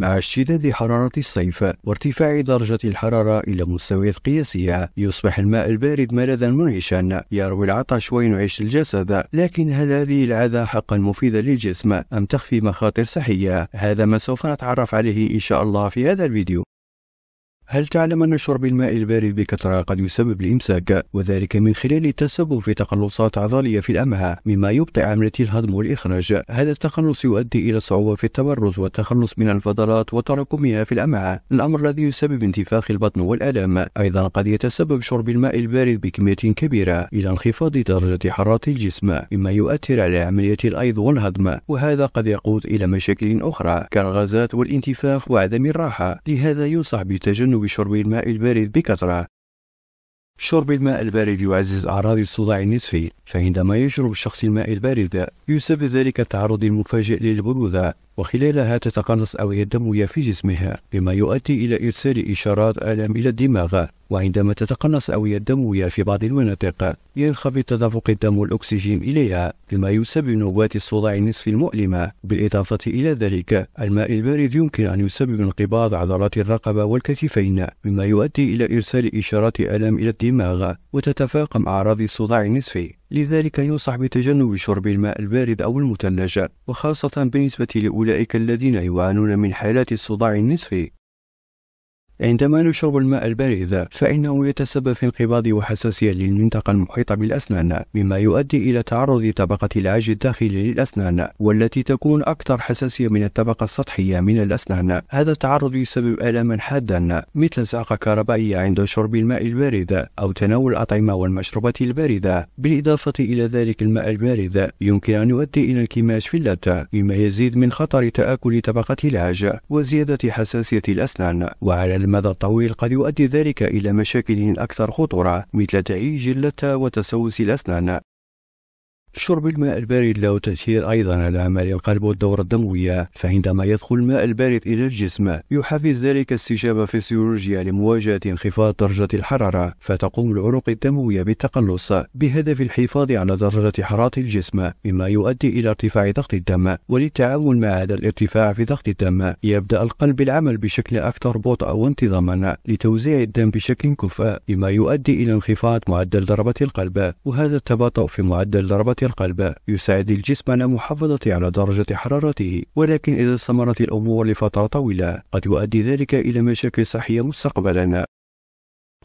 مع اشتداد حرارة الصيف وارتفاع درجة الحرارة إلى مستويات قياسية يصبح الماء البارد ملذا منعشا يروي العطش وينعش الجسد لكن هل هذه العادة حقا مفيدة للجسم أم تخفي مخاطر صحية؟ هذا ما سوف نتعرف عليه إن شاء الله في هذا الفيديو هل تعلم أن شرب الماء البارد بكثرة قد يسبب الإمساك وذلك من خلال التسبب في تقلصات عضلية في الأمعاء مما يبطئ عملية الهضم والإخراج هذا التقلص يؤدي إلى صعوبة في التبرز والتخلص من الفضلات وتراكمها في الأمعاء الأمر الذي يسبب انتفاخ البطن والآلام أيضا قد يتسبب شرب الماء البارد بكمية كبيرة إلى انخفاض درجة حرارة الجسم مما يؤثر على عملية الأيض والهضم وهذا قد يقود إلى مشاكل أخرى كالغازات والانتفاخ وعدم الراحة لهذا ينصح بتجنب بشرب الماء البارد بكثرة. شرب الماء البارد يعزز أعراض الصداع النصفي، فعندما يشرب الشخص الماء البارد يسبب ذلك التعرض المفاجئ للبرودة وخلالها تتقنص أوعية الدموية في جسمها بما يؤدي إلى إرسال إشارات آلام إلى الدماغ وعندما تتقنص أوعية الدموية في بعض المناطق ينخفض تدفق الدم والأكسجين إليها بما يسبب نوبات الصداع النصف المؤلمة بالإضافة إلى ذلك الماء البارد يمكن أن يسبب انقباض عضلات الرقبة والكتفين مما يؤدي إلى إرسال إشارات آلام إلى الدماغ وتتفاقم أعراض الصداع النصفي لذلك ينصح بتجنب شرب الماء البارد أو المثلج وخاصة بالنسبة لأولئك الذين يعانون من حالات الصداع النصفي عندما نشرب الماء البارد فإنه يتسبب في انقباض وحساسية للمنطقة المحيطة بالأسنان مما يؤدي إلى تعرض طبقة العاج الداخلي للأسنان والتي تكون أكثر حساسية من الطبقة السطحية من الأسنان هذا التعرض يسبب آلاما حادا مثل زعقة كهربائية عند شرب الماء البارد أو تناول الأطعمة والمشروبات الباردة بالإضافة إلى ذلك الماء البارد يمكن أن يؤدي إلى انكماش في اللتة مما يزيد من خطر تآكل طبقة العاج وزيادة حساسية الأسنان وعلى المدى الطويل قد يؤدي ذلك إلى مشاكل أكثر خطورة مثل تعيج اللثة وتسوس الأسنان شرب الماء البارد له تأثير أيضا على عمل القلب والدورة الدموية فعندما يدخل الماء البارد إلى الجسم يحفز ذلك استجابة فسيولوجية لمواجهة انخفاض درجة الحرارة فتقوم العروق الدموية بالتقلص بهدف الحفاظ على درجة حرارة الجسم مما يؤدي إلى ارتفاع ضغط الدم وللتعامل مع هذا الارتفاع في ضغط الدم يبدأ القلب بالعمل بشكل أكثر بطء وانتظاما لتوزيع الدم بشكل كفء مما يؤدي إلى انخفاض معدل ضربة القلب وهذا التباطؤ في معدل ضربة القلب يساعد الجسم على محافظة على درجة حرارته ولكن إذا استمرت الأمور لفترة طويلة قد يؤدي ذلك إلى مشاكل صحية مستقبلا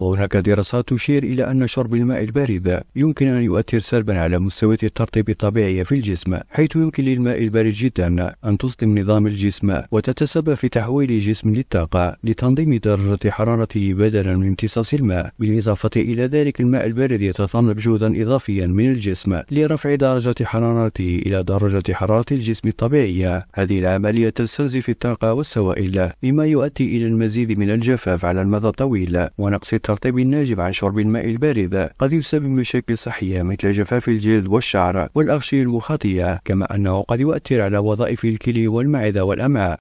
وهناك دراسات تشير إلى أن شرب الماء البارد يمكن أن يؤثر سلبا على مستويات الترطيب الطبيعية في الجسم حيث يمكن للماء البارد جدا أن تصدم نظام الجسم وتتسبب في تحويل الجسم للطاقة لتنظيم درجة حرارته بدلا من امتصاص الماء بالإضافة إلى ذلك الماء البارد يتطلب جهدا إضافيا من الجسم لرفع درجة حرارته إلى درجة حرارة الجسم الطبيعية هذه العملية تستنزف الطاقة والسوائل مما يؤدي إلى المزيد من الجفاف على المدى الطويل ونقص ترطيب الناجم عن شرب الماء البارد قد يسبب مشاكل صحية مثل جفاف الجلد والشعر والأغشية المخاطية كما أنه قد يؤثر على وظائف الكلى والمعدة والأمعاء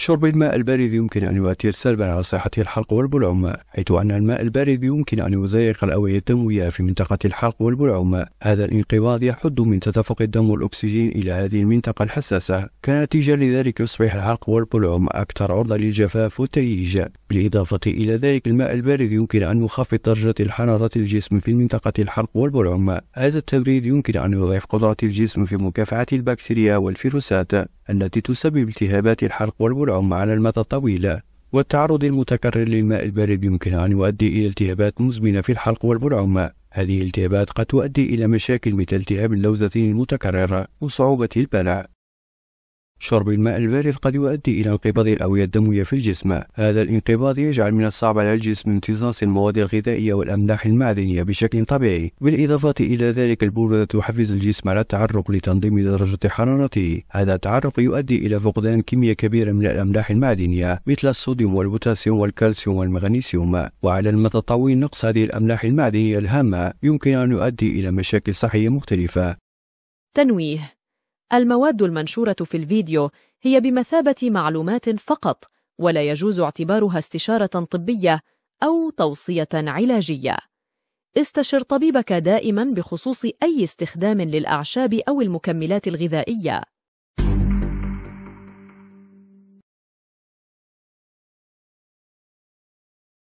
شرب الماء البارد يمكن أن يؤثر سلبا على صحة الحلق والبلعوم حيث أن الماء البارد يمكن أن يضيق الأوعية الدموية في منطقة الحلق والبلعوم هذا الانقباض يحد من تدفق الدم والأكسجين إلى هذه المنطقة الحساسة كنتيجة لذلك يصبح الحلق والبلعوم أكثر عرضة للجفاف والتهيج بالإضافة إلى ذلك الماء البارد يمكن أن يخفض درجة حرارة الجسم في منطقة الحلق والبلعوم هذا التبريد يمكن أن يضعف قدرة الجسم في مكافحة البكتيريا والفيروسات التي تسبب التهابات الحلق والبلعوم على المدى الطويل والتعرض المتكرر للماء البارد يمكن أن يؤدي إلى التهابات مزمنة في الحلق والبلعوم هذه الالتهابات قد تؤدي إلى مشاكل مثل التهاب اللوزة المتكرر وصعوبة البلع شرب الماء البارد قد يؤدي إلى انقباض الأوعية الدموية في الجسم هذا الانقباض يجعل من الصعب على الجسم امتصاص المواد الغذائية والأملاح المعدنية بشكل طبيعي بالإضافة إلى ذلك البرودة تحفز الجسم على التعرق لتنظيم درجة حرارته هذا التعرق يؤدي إلى فقدان كمية كبيرة من الأملاح المعدنية مثل الصوديوم والبوتاسيوم والكالسيوم والمغنيسيوم وعلى المدى الطويل نقص هذه الأملاح المعدنية الهامة يمكن أن يؤدي إلى مشاكل صحية مختلفة تنويه المواد المنشورة في الفيديو هي بمثابة معلومات فقط ولا يجوز اعتبارها استشارة طبية أو توصية علاجية استشر طبيبك دائما بخصوص أي استخدام للأعشاب أو المكملات الغذائية